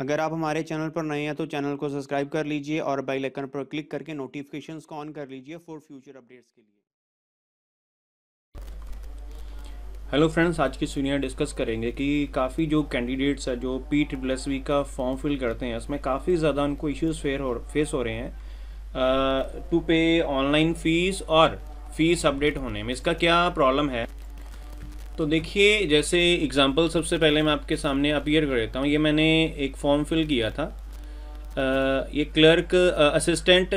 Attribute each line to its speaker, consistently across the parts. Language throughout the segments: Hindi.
Speaker 1: अगर आप हमारे चैनल पर नए हैं तो चैनल को सब्सक्राइब कर लीजिए और बेल आइकन पर क्लिक करके नोटिफिकेशंस को ऑन कर लीजिए फॉर फ्यूचर अपडेट्स के लिए हेलो फ्रेंड्स आज की सीनियर डिस्कस करेंगे कि काफ़ी जो कैंडिडेट्स है जो पी ट्रिपल एस वी का फॉर्म फिल करते हैं उसमें काफ़ी ज़्यादा उनको इश्यूज फेयर हो फेस हो रहे हैं टू पे ऑनलाइन फ़ीस और फ़ीस अपडेट होने में इसका क्या प्रॉब्लम है तो देखिए जैसे एग्ज़ाम्पल सबसे पहले मैं आपके सामने अपीयर कर देता हूँ ये मैंने एक फॉर्म फिल किया था आ, ये क्लर्क असिस्टेंट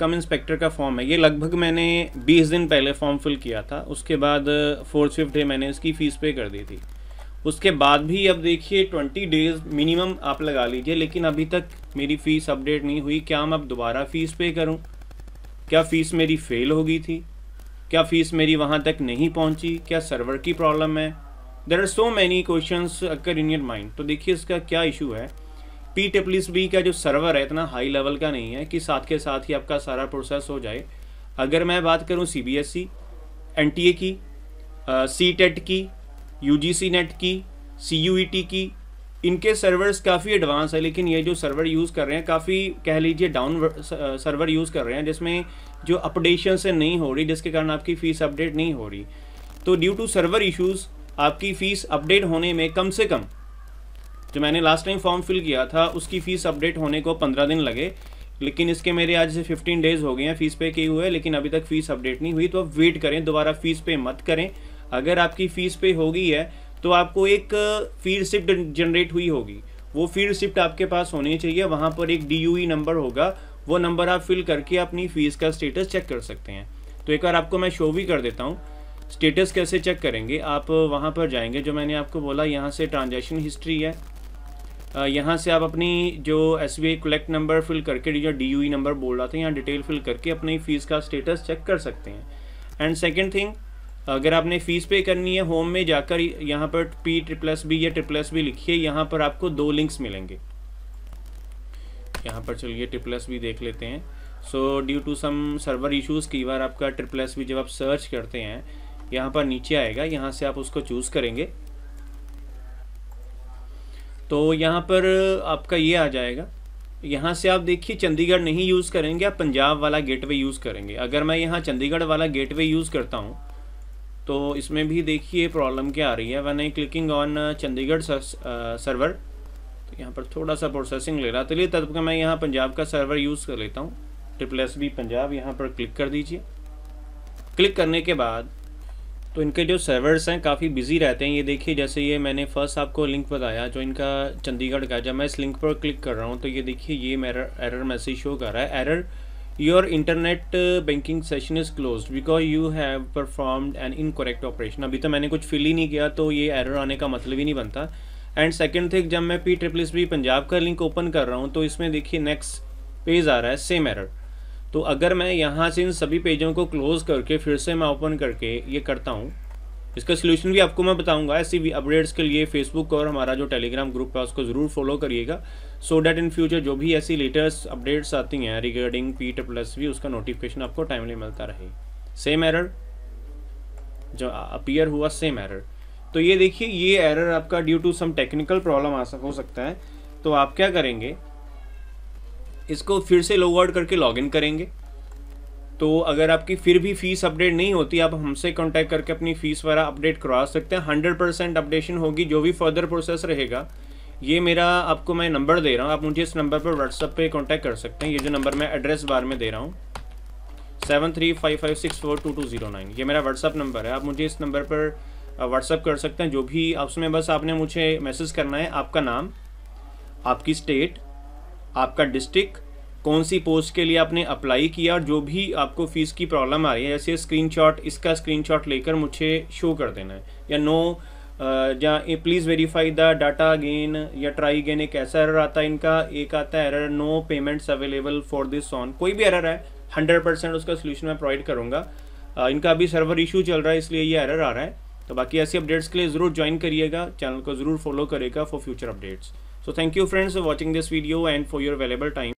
Speaker 1: कम इंस्पेक्टर का फॉर्म है ये लगभग मैंने 20 दिन पहले फॉर्म फिल किया था उसके बाद फोर्थ फिफ्थ डे मैंने इसकी फ़ीस पे कर दी थी उसके बाद भी अब देखिए 20 डेज़ मिनिमम आप लगा लीजिए लेकिन अभी तक मेरी फ़ीस अपडेट नहीं हुई क्या मैं अब दोबारा फ़ीस पे करूँ क्या फ़ीस मेरी फ़ेल हो गई थी क्या फ़ीस मेरी वहाँ तक नहीं पहुँची क्या सर्वर की प्रॉब्लम है there are so many questions occur in your mind तो देखिए इसका क्या इशू है पी टेप्लिस बी का जो सर्वर है इतना हाई लेवल का नहीं है कि साथ के साथ ही आपका सारा प्रोसेस हो जाए अगर मैं बात करूँ C B S E N T A की सी टेट e की यू जी सी नेट की सी यू ई टी की इनके सर्वर्स काफ़ी एडवांस है लेकिन ये जो सर्वर यूज़ कर रहे हैं काफ़ी कह लीजिए डाउन सर्वर यूज़ कर रहे हैं जिसमें जो अपडेशन से नहीं हो रही जिसके कारण आपकी फ़ीस अपडेट नहीं हो रही तो ड्यू टू सर्वर इश्यूज़ आपकी फ़ीस अपडेट होने में कम से कम जो मैंने लास्ट टाइम फॉर्म फिल किया था उसकी फ़ीस अपडेट होने को पंद्रह दिन लगे लेकिन इसके मेरे आज से फिफ्टीन डेज़ हो गए हैं फ़ीस पे किए हुए लेकिन अभी तक फ़ीस अपडेट नहीं हुई तो आप वेट करें दोबारा फ़ीस पे मत करें अगर आपकी फ़ीस पे होगी है तो आपको एक फील्ड शिफ्ट जनरेट हुई होगी वो फील्ड शिफ्ट आपके पास होनी चाहिए वहाँ पर एक डी नंबर e होगा वो नंबर आप फिल करके अपनी फ़ीस का स्टेटस चेक कर सकते हैं तो एक बार आपको मैं शो भी कर देता हूँ स्टेटस कैसे चेक करेंगे आप वहाँ पर जाएंगे जो मैंने आपको बोला यहाँ से ट्रांजैक्शन हिस्ट्री है यहाँ से आप अपनी जो S B I collect number fill करके जो डी यू ई नंबर बोल रहा था यहाँ डिटेल फिल करके अपनी फ़ीस का स्टेटस चेक कर सकते हैं एंड सेकेंड थिंग अगर आपने फ़ीस पे करनी है होम में जाकर यहाँ पर पी ट्रिप्लस बी या ट्रिप्लस बी लिखिए यहाँ पर आपको दो लिंक्स मिलेंगे यहाँ पर चलिए ट्रिप्लस बी देख लेते हैं so due to some server issues कई बार आपका ट्रिप्लस बी जब आप सर्च करते हैं यहाँ पर नीचे आएगा यहाँ से आप उसको चूज़ करेंगे तो यहाँ पर आपका ये आ जाएगा यहाँ से आप देखिए चंडीगढ़ नहीं यूज़ करेंगे आप पंजाब वाला गेटवे यूज़ करेंगे अगर मैं यहाँ चंडीगढ़ वाला गेटवे यूज़ करता हूँ तो इसमें भी देखिए प्रॉब्लम क्या आ रही है when I clicking on Chandigarh server तो यहाँ पर थोड़ा सा प्रोसेसिंग ले रहा तो चलिए तब का मैं यहाँ पंजाब का सर्वर यूज़ कर लेता हूँ ट्रिपल एस बी पंजाब यहाँ पर क्लिक कर दीजिए क्लिक करने के बाद तो इनके जो सर्वर्स हैं काफ़ी बिजी रहते हैं ये देखिए जैसे ये मैंने फर्स्ट आपको लिंक बताया जो इनका चंडीगढ़ का जब मैं इस लिंक पर क्लिक कर रहा हूँ तो ये देखिए ये मेरा एरर मैसेज शो कर रहा है error your internet uh, banking session is closed because you have performed an incorrect operation अभी तो मैंने कुछ फिल ही नहीं किया तो ये एरर आने का मतलब ही नहीं बनता एंड सेकेंड थिंग जब मैं P triple S B Punjab का लिंक ओपन कर रहा हूँ तो इसमें देखिए नेक्स्ट पेज आ रहा है सेम एरर तो अगर मैं यहाँ से इन सभी पेजों को क्लोज़ करके फिर से मैं ओपन करके ये करता हूँ इसका सलूशन भी आपको मैं बताऊंगा ऐसी भी अपडेट्स के लिए फेसबुक और हमारा जो टेलीग्राम ग्रुप है उसको ज़रूर फॉलो करिएगा सो डैट इन फ्यूचर जो भी ऐसी लेटेस्ट अपडेट्स आती हैं रिगार्डिंग पी प्लस भी उसका नोटिफिकेशन आपको टाइमली मिलता रहे सेम एरर जो अपियर हुआ सेम एरर तो ये देखिए ये एरर आपका due to some technical problem आ हो सकता है तो आप क्या करेंगे इसको फिर से लॉग आउट करके लॉगिन करेंगे तो अगर आपकी फिर भी फ़ीस अपडेट नहीं होती आप हमसे कॉन्टैक्ट करके अपनी फ़ीस वगैरह अपडेट करवा सकते हैं हंड्रेड परसेंट अपडेशन होगी जो भी फर्दर प्रोसेस रहेगा ये मेरा आपको मैं नंबर दे रहा हूँ आप मुझे इस नंबर पर व्हाट्सअप पे कांटेक्ट कर सकते हैं ये जो नंबर मैं एड्रेस बार में दे रहा हूँ seven three five five six four two two zero nine ये मेरा व्हाट्सअप नंबर है आप मुझे इस नंबर पर व्हाट्सअप कर सकते हैं जो भी उसमें बस आपने मुझे मैसेज करना है आपका नाम आपकी स्टेट आपका डिस्ट्रिक्ट कौन सी पोस्ट के लिए आपने अप्लाई किया और जो भी आपको फ़ीस की प्रॉब्लम आ रही है जैसे स्क्रीनशॉट इसका स्क्रीनशॉट लेकर मुझे शो कर देना है या नो या please verify the data again या ट्राई अगेन एक ऐसा एरर आता है इनका एक आता है error no payments available for this on कोई भी एरर है हंड्रेड परसेंट उसका सोल्यूशन मैं प्रोवाइड करूँगा इनका अभी सर्वर इशू चल रहा है इसलिए ये एरर आ रहा है तो बाकी ऐसी अपडेट्स के लिए ज़रूर ज्वाइन करिएगा चैनल को ज़रूर फॉलो करेगा for future updates so thank you friends for watching this video and for your available time